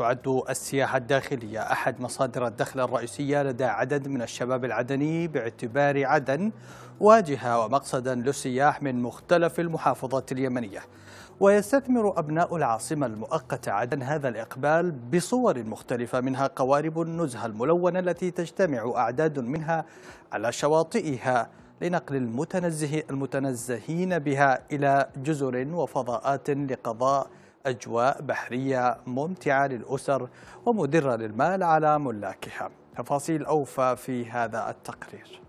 تعد السياحة الداخلية أحد مصادر الدخل الرئيسية لدى عدد من الشباب العدني باعتبار عدن واجهة ومقصدا للسياح من مختلف المحافظات اليمنية ويستثمر أبناء العاصمة المؤقتة عدن هذا الإقبال بصور مختلفة منها قوارب النزهة الملونة التي تجتمع أعداد منها على شواطئها لنقل المتنزه المتنزهين بها إلى جزر وفضاءات لقضاء أجواء بحرية ممتعة للأسر ومدرة للمال على ملاكها تفاصيل أوفى في هذا التقرير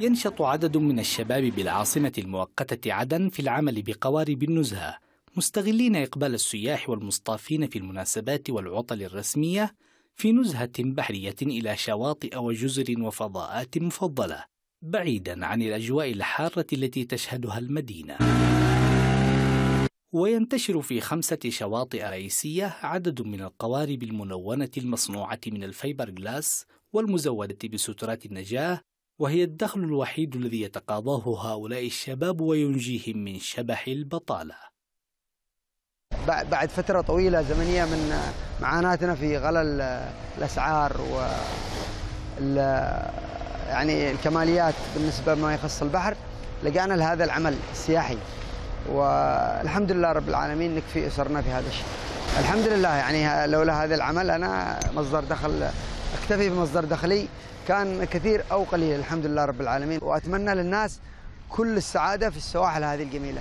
ينشط عدد من الشباب بالعاصمة المؤقتة عدن في العمل بقوارب النزهة مستغلين إقبال السياح والمصطافين في المناسبات والعطل الرسمية في نزهة بحرية إلى شواطئ وجزر وفضاءات مفضلة بعيدا عن الأجواء الحارة التي تشهدها المدينة وينتشر في خمسة شواطئ رئيسية عدد من القوارب الملونة المصنوعة من جلاس والمزودة بسترات النجاة وهي الدخل الوحيد الذي يتقاضاه هؤلاء الشباب وينجيهم من شبح البطالة بعد فترة طويلة زمنية من معاناتنا في غلل الأسعار و يعني الكماليات بالنسبة ما يخص البحر لقانا لهذا العمل السياحي والحمد لله رب العالمين نكفي أسرنا في هذا الشيء الحمد لله يعني لولا هذا العمل أنا مصدر دخل اكتفي بمصدر دخلي كان كثير أو قليل الحمد لله رب العالمين وأتمنى للناس كل السعادة في السواحل هذه الجميلة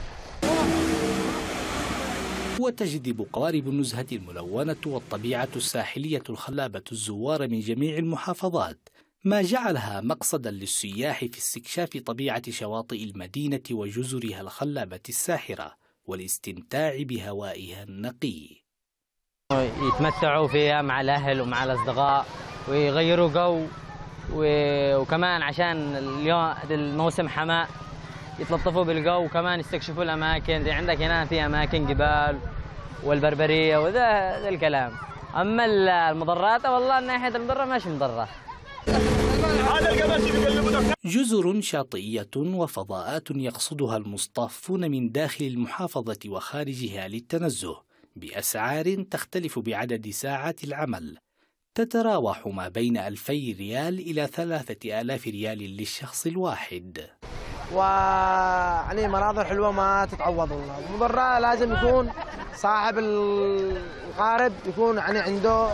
وتجذب قوارب النزهة الملونة والطبيعة الساحلية الخلابة الزوار من جميع المحافظات ما جعلها مقصدا للسياح في استكشاف طبيعة شواطئ المدينة وجزرها الخلابة الساحرة والاستمتاع بهوائها النقي يتمتعوا فيها مع الأهل ومع الأصدقاء ويغيروا جو وكمان عشان اليوم الموسم حماء يتلطفوا بالجو وكمان يستكشفوا الأماكن زي عندك هنا في أماكن جبال والبربرية وذا الكلام أما المضرات والله الناحية المضرة ماشي مضرة جزر شاطئية وفضاءات يقصدها المصطافون من داخل المحافظة وخارجها للتنزه بأسعار تختلف بعدد ساعات العمل تتراوح ما بين 2000 ريال إلى 3000 ريال للشخص الواحد وعني مناظر حلوة ما تتعوض والله مضرة لازم يكون صاحب القارب يكون يعني عنده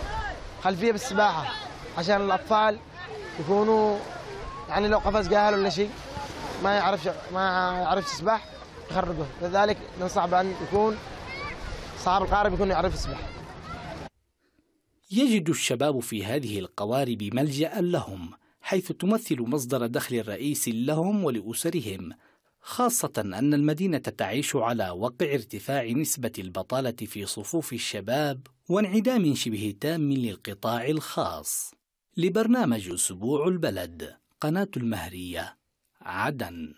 خلفية بالسباحة عشان الأطفال يكونوا يعني لو قفز جاهل ولا شيء ما يعرفش ما يعرفش يسبح يخربه لذلك ننصح بأن يكون صاحب القارب يكون يعرف يسبح يجد الشباب في هذه القوارب ملجأ لهم حيث تمثل مصدر دخل رئيسي لهم ولأسرهم خاصة أن المدينة تعيش على وقع ارتفاع نسبة البطالة في صفوف الشباب وانعدام شبه تام للقطاع الخاص لبرنامج أسبوع البلد قناة المهرية عدن